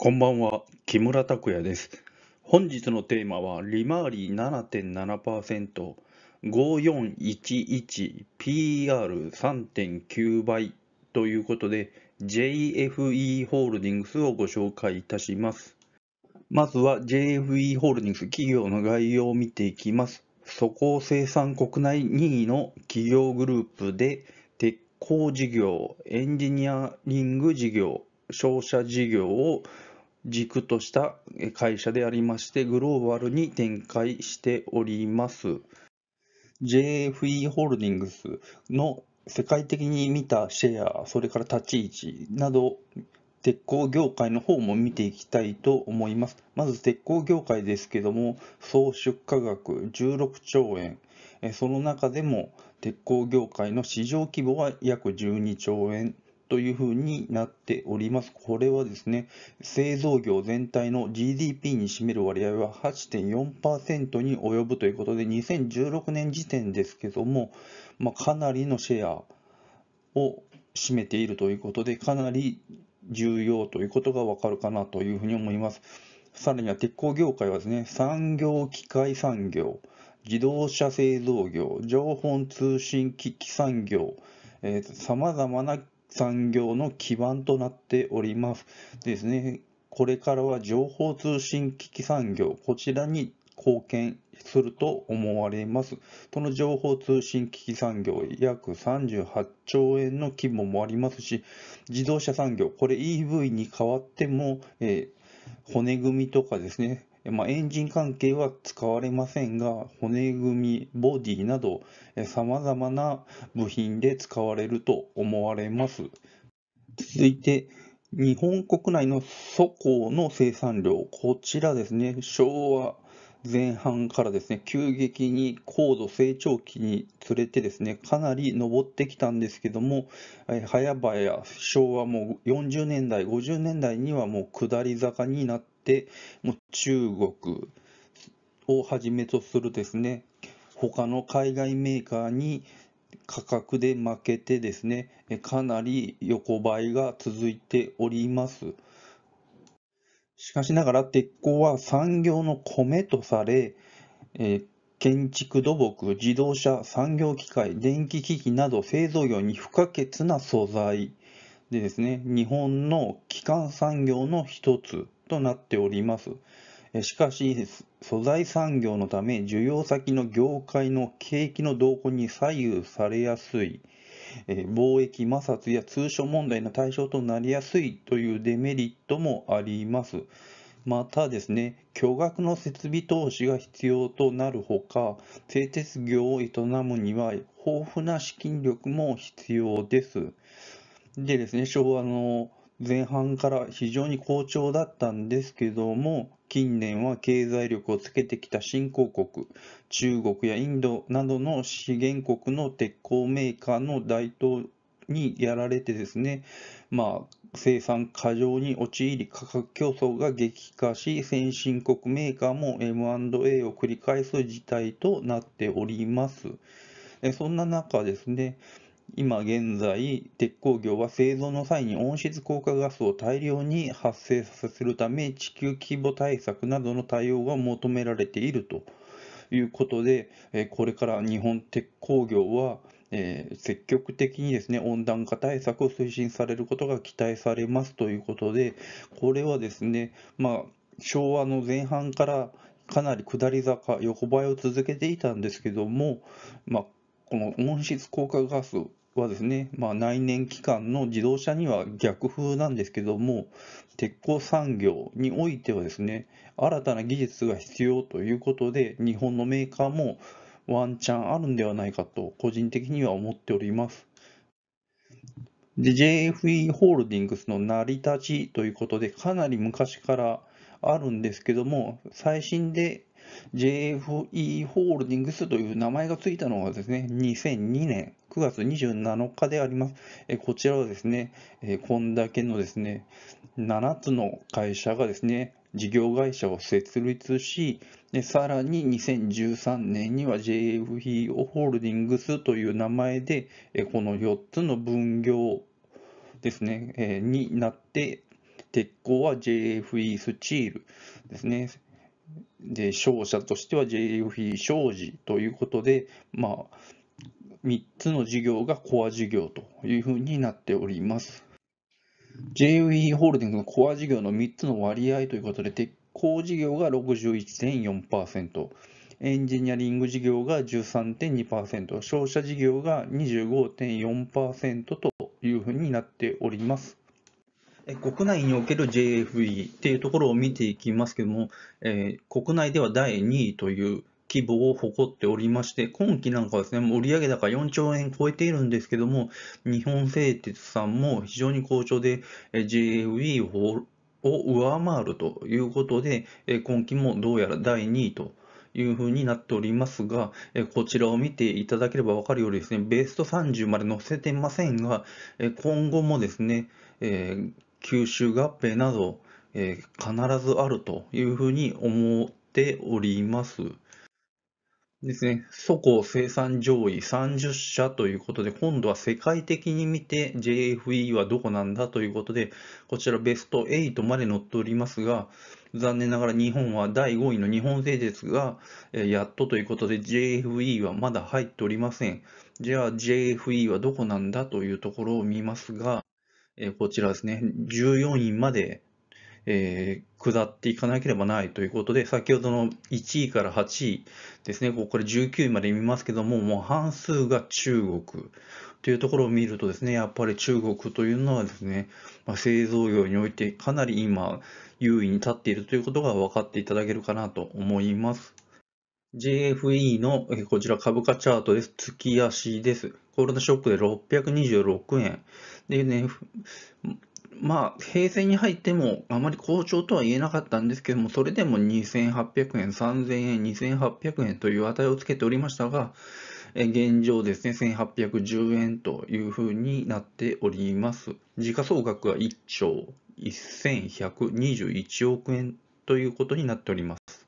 こんばんは、木村拓哉です。本日のテーマは、利回り7.7%、5411、PR3.9 倍ということで、JFE ホールディングスをご紹介いたします。まずは JFE ホールディングス企業の概要を見ていきます。粗鋼生産国内2位の企業グループで、鉄鋼事業、エンジニアリング事業、商社事業を軸とした会社でありまして、グローバルに展開しております。JFE ホールディングスの世界的に見たシェア、それから立ち位置など、鉄鋼業界の方も見ていきたいと思います。まず鉄鋼業界ですけども、総出荷額16兆円、その中でも鉄鋼業界の市場規模は約12兆円。というふうになっております。これはですね、製造業全体の GDP に占める割合は8.4%に及ぶということで、2016年時点ですけども、まあ、かなりのシェアを占めているということで、かなり重要ということがわかるかなというふうに思います。さらには鉄鋼業界はですね、産業機械産業、自動車製造業、情報通信機器産業、さまざまな産業の基盤となっておりますですね。これからは情報通信機器産業、こちらに貢献すると思われます。この情報通信機器産業、約38兆円の規模もありますし、自動車産業、これ EV に代わっても、えー、骨組みとかですね、まあ、エンジン関係は使われませんが骨組みボディなどさまざまな部品で使われると思われます続いて日本国内の素行の生産量こちらですね昭和前半からですね急激に高度成長期につれてですねかなり上ってきたんですけども早々昭和も40年代50年代にはもう下り坂になって、もう中国をはじめとするですね、他の海外メーカーに価格で負けてですね、かなり横ばいが続いております。しかしながら鉄鋼は産業の米とされ、えー、建築土木、自動車、産業機械、電気機器など製造業に不可欠な素材でですね、日本の基幹産業の一つとなっております。しかし、素材産業のため、需要先の業界の景気の動向に左右されやすい、貿易摩擦や通商問題の対象となりやすいというデメリットもあります。またですね、巨額の設備投資が必要となるほか、製鉄業を営むには豊富な資金力も必要です。でですね、昭和の前半から非常に好調だったんですけども、近年は経済力をつけてきた新興国、中国やインドなどの資源国の鉄鋼メーカーの台頭にやられてですね、まあ、生産過剰に陥り価格競争が激化し先進国メーカーも M&A を繰り返す事態となっておりますそんな中ですね今現在、鉄鋼業は製造の際に温室効果ガスを大量に発生させるため、地球規模対策などの対応が求められているということで、これから日本鉄鋼業は、え積極的にですね温暖化対策を推進されることが期待されますということで、これはですね、まあ、昭和の前半からかなり下り坂、横ばいを続けていたんですけども、まあ、この温室効果ガスはですね、まあ、内燃機関の自動車には逆風なんですけども、鉄鋼産業においてはですね、新たな技術が必要ということで、日本のメーカーもワンチャンあるんではないかと、個人的には思っております。で、JFE ホールディングスの成り立ちということで、かなり昔からあるんですけども、最新で JFE ホールディングスという名前がついたのはですね、2002年9月27日であります。えこちらはですね、えこんだけのですね、7つの会社がですね、事業会社を設立し、さらに2013年には JFE ホールディングスという名前で、この4つの分業ですね、になって、鉄鋼は JFE スチールですね、で、勝者としては JFE 商事ということで、まあ、3つの事業がコア事業というふうになっております。JFE ホールディングのコア事業の3つの割合ということで、鉄鋼事業が61.4%、エンジニアリング事業が13.2%、商社事業が25.4%というふうになっております。国内における JFE っていうところを見ていきますけども、えー、国内では第2位という規模を誇っておりまして、今期なんかはですね、売上高4兆円超えているんですけども、日本製鉄さんも非常に好調で、えー、JFE を上回るということで、えー、今期もどうやら第2位と。いうふうになっておりますが、こちらを見ていただければ分かるようにですね、ベスト30まで載せてませんが、今後もですね、えー吸収合併など、えー、必ずあるというふうに思っております。ですね、そこ生産上位30社ということで、今度は世界的に見て JFE はどこなんだということで、こちらベスト8まで載っておりますが、残念ながら日本は第5位の日本製鉄がやっとということで JFE はまだ入っておりません。じゃあ JFE はどこなんだというところを見ますが、えこちらですね、14位まで、えー、下っていかなければないということで、先ほどの1位から8位ですね、ここ19位まで見ますけども、もう半数が中国というところを見るとですね、やっぱり中国というのはですね、まあ、製造業においてかなり今、優位に立っているということが分かっていただけるかなと思います。JFE のこちら株価チャートです。月足です。コロナショックで626円。でね、まあ、平成に入ってもあまり好調とは言えなかったんですけども、それでも2800円、3000円、2800円という値をつけておりましたが、現状ですね、1810円というふうになっております。時価総額は1兆1121億円ということになっております。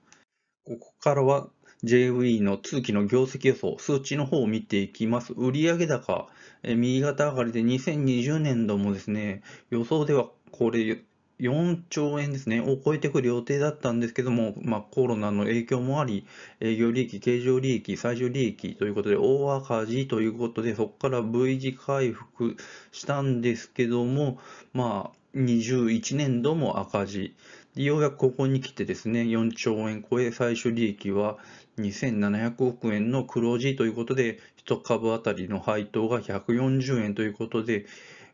ここからは j v e の通期の業績予想、数値の方を見ていきます。売上高、え右肩上がりで2020年度もですね、予想ではこれ、4兆円ですね、を超えてくる予定だったんですけども、まあ、コロナの影響もあり、営業利益、経常利益、最終利益ということで、大赤字ということで、そこから V 字回復したんですけども、まあ、2 1年度も赤字。ようやくここに来てですね、4兆円超え、最終利益は2700億円の黒字ということで、1株当たりの配当が140円ということで、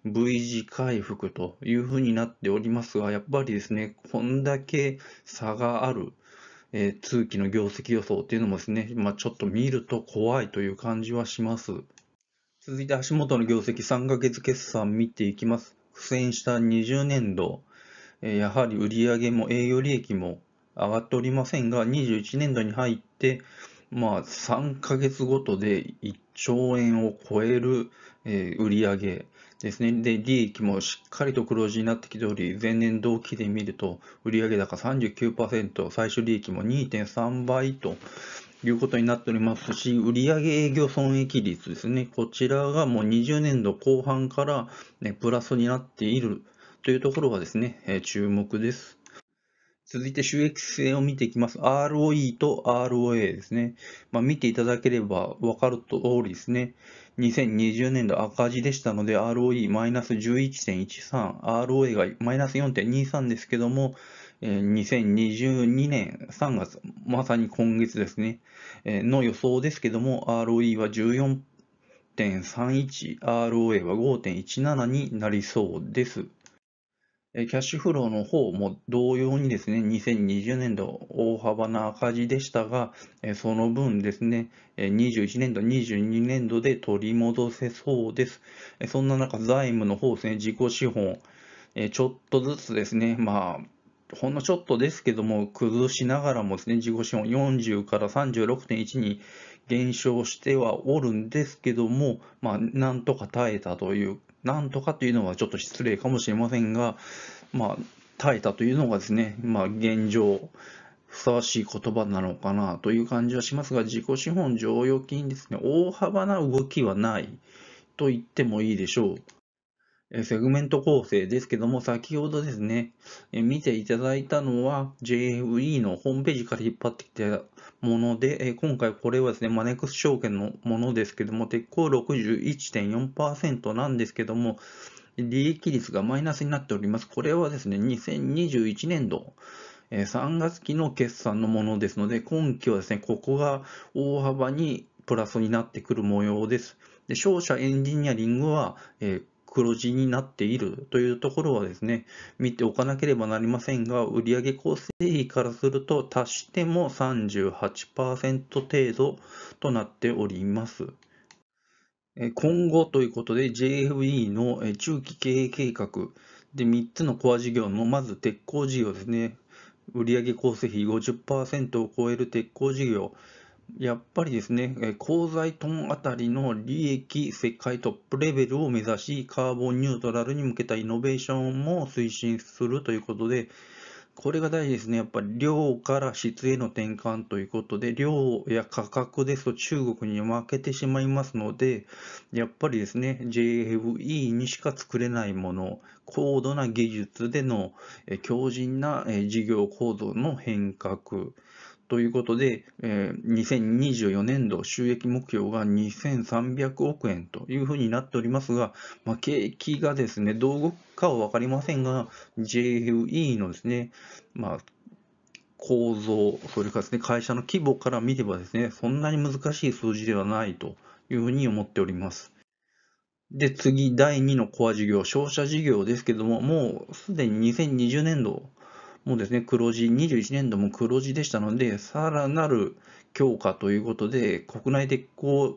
V 字回復というふうになっておりますが、やっぱりですね、こんだけ差がある、えー、通期の業績予想っていうのもですね、まあ、ちょっと見ると怖いという感じはします。続いて足元の業績3ヶ月決算見ていきます。苦戦した20年度、やはり売上も営業利益も上がっておりませんが、21年度に入って、まあ、3ヶ月ごとで1兆円を超える、売上ですね。で、利益もしっかりと黒字になってきており、前年同期で見ると、売上高39%、最終利益も2.3倍と、いうことになっておりますし、売上営業損益率ですね、こちらがもう20年度後半から、ね、プラスになっているというところがですね、え注目です。続いて収益性を見ていきます。ROE と ROA ですね。まあ、見ていただければ分かる通りですね。2020年度赤字でしたので ROE マイナス11.13、ROA がマイナス4.23ですけども、2022年3月、まさに今月ですね、の予想ですけども、ROE は14.31、ROA は5.17になりそうです。キャッシュフローの方も同様にですね、2020年度大幅な赤字でしたが、その分ですね、21年度、22年度で取り戻せそうです。そんな中、財務の方ですね、自己資本、ちょっとずつですね、まあ、ほんのちょっとですけども、崩しながらもですね、自己資本40から36.1に減少してはおるんですけども、まあ、なんとか耐えたという、なんとかというのはちょっと失礼かもしれませんが、まあ、耐えたというのがですね、まあ、現状、ふさわしい言葉なのかなという感じはしますが、自己資本剰余金ですね、大幅な動きはないと言ってもいいでしょう。セグメント構成ですけども、先ほどですね、見ていただいたのは JFE のホームページから引っ張ってきたもので、今回これはですね、マネックス証券のものですけども、鉄鋼61.4%なんですけども、利益率がマイナスになっております。これはですね、2021年度、3月期の決算のものですので、今期はですね、ここが大幅にプラスになってくる模様です。で商社エンジニアリングは、えー黒字になっているというところはですね、見ておかなければなりませんが、売上構成比からすると、足しても38%程度となっております。今後ということで JFE の中期経営計画で3つのコア事業のまず鉄鋼事業ですね売上構成比50%を超える鉄鋼事業やっぱりですね、鋼材トンあたりの利益世界トップレベルを目指し、カーボンニュートラルに向けたイノベーションも推進するということで、これが大事ですね。やっぱり量から質への転換ということで、量や価格ですと中国に負けてしまいますので、やっぱりですね、JFE にしか作れないもの、高度な技術での強靭な事業構造の変革、ということで、えー、2024年度収益目標が2300億円というふうになっておりますが、まあ、景気がですね、どう動くかは分かりませんが、JFE のですね、まあ、構造、それからですね、会社の規模から見ればですね、そんなに難しい数字ではないというふうに思っております。で、次、第2のコア事業、商社事業ですけども、もうすでに2020年度もうですね、黒字、21年度も黒字でしたので、さらなる強化ということで、国内鉄鋼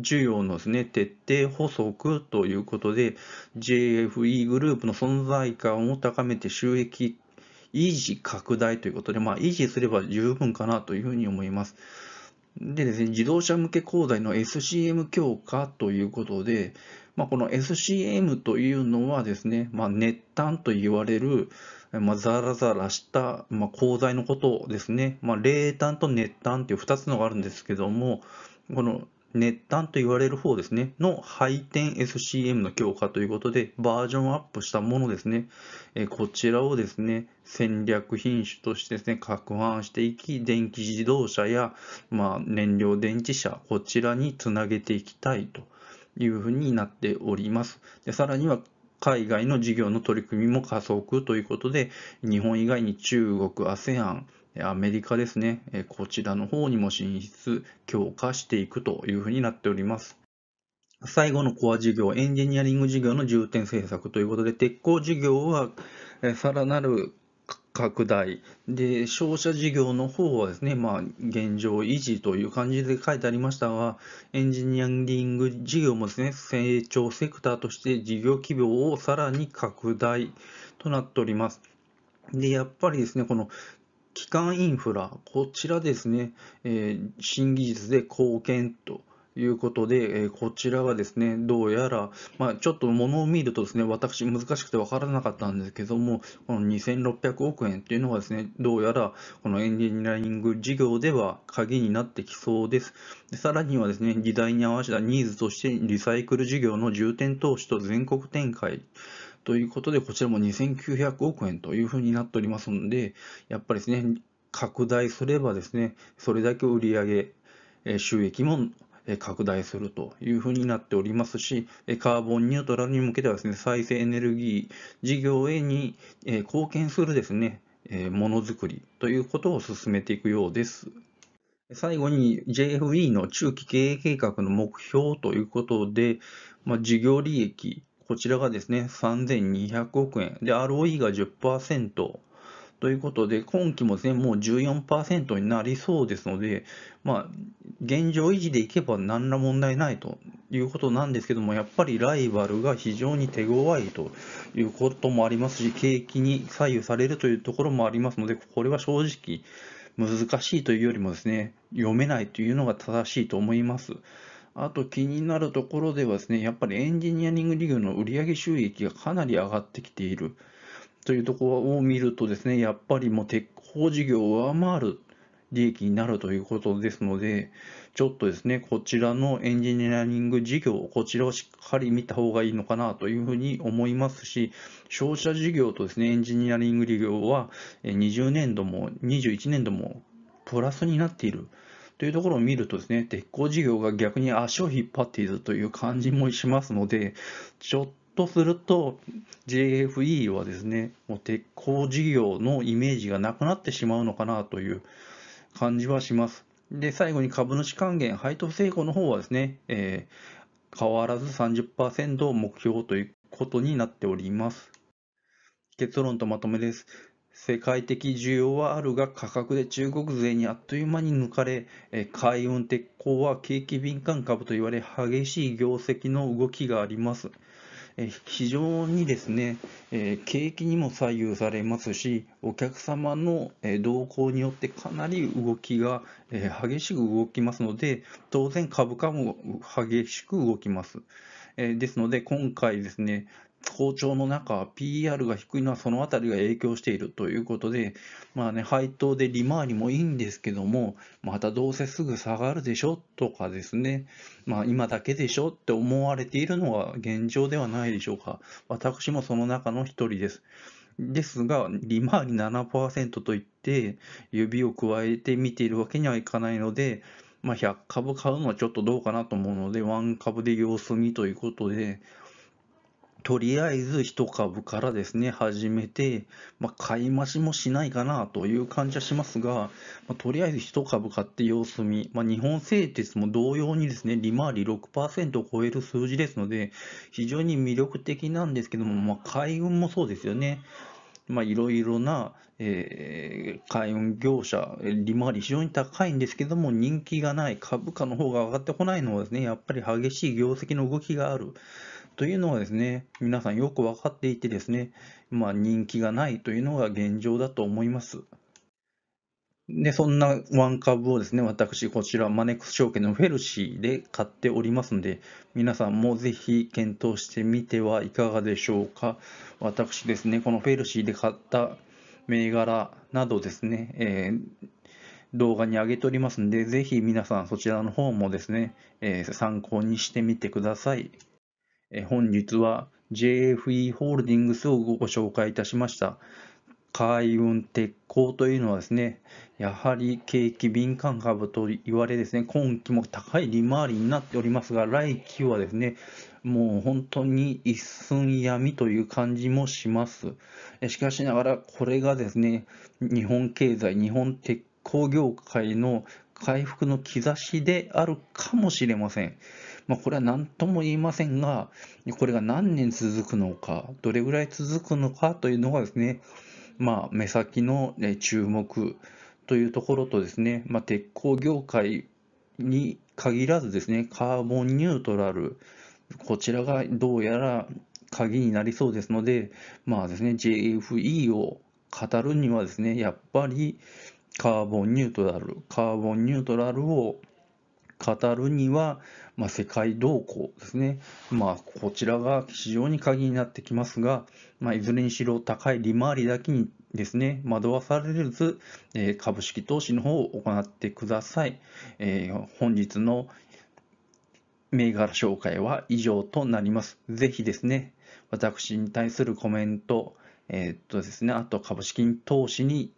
需要のですね、徹底補足ということで、JFE グループの存在感を高めて収益維持拡大ということで、まあ、維持すれば十分かなというふうに思います。でですね、自動車向け鋼材の SCM 強化ということで、まあ、この SCM というのはですね、まあ、熱炭と言われる、まあ、ザラザラした、まあ、鋼材のことですね、まあ、冷炭と熱炭っていう2つのがあるんですけども、この熱炭と言われる方ですね、の配点 SCM の強化ということで、バージョンアップしたものですね、えこちらをですね、戦略品種としてですね、拡販していき、電気自動車や、まあ、燃料電池車、こちらにつなげていきたいと。いうふうになっております。でさらには海外の事業の取り組みも加速ということで、日本以外に中国、ASEAN、アメリカですね、こちらの方にも進出、強化していくというふうになっております。最後のコア事業、エンジニアリング事業の重点政策ということで、鉄鋼事業はさらなる拡大で商社事業の方はですね、まあ、現状維持という感じで書いてありましたがエンジニアリング事業もですね成長セクターとして事業規模をさらに拡大となっておりますでやっぱりですねこの基幹インフラこちらですね、えー、新技術で貢献ということで、えー、こちらはですね、どうやら、まあ、ちょっと物を見るとですね、私、難しくて分からなかったんですけども、この2600億円っていうのがですね、どうやらこのエンジニアリング事業では鍵になってきそうです。でさらにはですね、時代に合わせたニーズとしてリサイクル事業の重点投資と全国展開。ということで、こちらも2900億円というふうになっておりますので、やっぱりですね、拡大すればですね、それだけ売上収益も拡大するというふうになっておりますし、カーボンニュートラルに向けてはですね、再生エネルギー事業へに貢献するですね、ものづくりということを進めていくようです。最後に JFE の中期経営計画の目標ということで、まあ、事業利益、こちらがですね、3200億円。で、ROE が10%。ということで、今期もですね、もう14%になりそうですので、まあ、現状維持でいけば何ら問題ないということなんですけども、やっぱりライバルが非常に手強いということもありますし、景気に左右されるというところもありますので、これは正直、難しいというよりもですね、読めないというのが正しいと思います。あと気になるところではですね、やっぱりエンジニアリング事業の売上収益がかなり上がってきている。というところを見るとですね、やっぱりもう鉄鋼事業を上回る利益になるということですので、ちょっとですね、こちらのエンジニアリング事業、こちらをしっかり見た方がいいのかなというふうに思いますし、商社事業とですね、エンジニアリング事業は20年度も21年度もプラスになっている。というところを見るとですね、鉄鋼事業が逆に足を引っ張っているという感じもしますので、ちょっとすると JFE はですねもう鉄鋼事業のイメージがなくなってしまうのかなという感じはします。で最後に株主還元配当成功の方はですね、えー、変わらず30%を目標ということになっております。結論とまとめです。世界的需要はあるが価格で中国勢にあっという間に抜かれ海運鉄鋼は景気敏感株と言われ激しい業績の動きがありますえ非常にですね、え景気にも左右されますしお客様の動向によってかなり動きが、え激しく動きますので当然株価も激しく動きます。えですので今回ですね好調の中、PR が低いのはそのあたりが影響しているということで、まあね、配当で利回りもいいんですけども、またどうせすぐ下がるでしょとかですね、まあ今だけでしょって思われているのが現状ではないでしょうか。私もその中の一人です。ですが、利回り7%といって、指を加えて見ているわけにはいかないので、まあ、100株買うのはちょっとどうかなと思うので、1株で様子見ということで、とりあえず1株からですね、始めて、まあ、買い増しもしないかなという感じはしますが、まあ、とりあえず1株買って様子見、まあ、日本製鉄も同様にですね、利回り6%を超える数字ですので、非常に魅力的なんですけども、まあ、海運もそうですよね。まあ、いろいろな、えー、海運業者、利回り非常に高いんですけども、人気がない、株価の方が上がってこないのはですね、やっぱり激しい業績の動きがある。というのはですね、皆さんよく分かっていてですね、まあ、人気がないというのが現状だと思います。で、そんなワン株をですね、私、こちら、マネックス証券のフェルシーで買っておりますので、皆さんもぜひ検討してみてはいかがでしょうか。私ですね、このフェルシーで買った銘柄などですね、えー、動画に上げておりますので、ぜひ皆さんそちらの方もですね、えー、参考にしてみてください。本日は JFE ホールディングスをご紹介いたしました。海運鉄鋼というのはですね、やはり景気敏感株と言われですね、今期も高い利回りになっておりますが、来期はですね、もう本当に一寸闇という感じもします。しかしながら、これがですね、日本経済、日本鉄鋼業界の回復の兆しであるかもしれません。まあ、これは何とも言いませんが、これが何年続くのか、どれぐらい続くのかというのがですね、まあ、目先の注目というところとですね、まあ、鉄鋼業界に限らずですね、カーボンニュートラル、こちらがどうやら鍵になりそうですので、まあですね、JFE を語るにはですね、やっぱりカーボンニュートラル、カーボンニュートラルを語るには、まあ、世界動向ですね、まあ、こちらが非常に鍵になってきますが、まあ、いずれにしろ高い利回りだけにですね惑わされず、えー、株式投資の方を行ってください、えー、本日の銘柄紹介は以上となりますぜひですね私に対するコメントえー、っとですね、あと株式投資に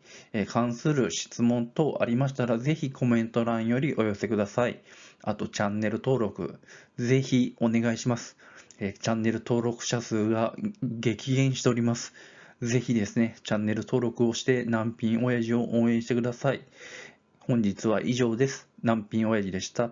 関する質問等ありましたら、ぜひコメント欄よりお寄せください。あとチャンネル登録、ぜひお願いします。えー、チャンネル登録者数が激減しております。ぜひですね、チャンネル登録をして難品親父を応援してください。本日は以上です。難品親父でした。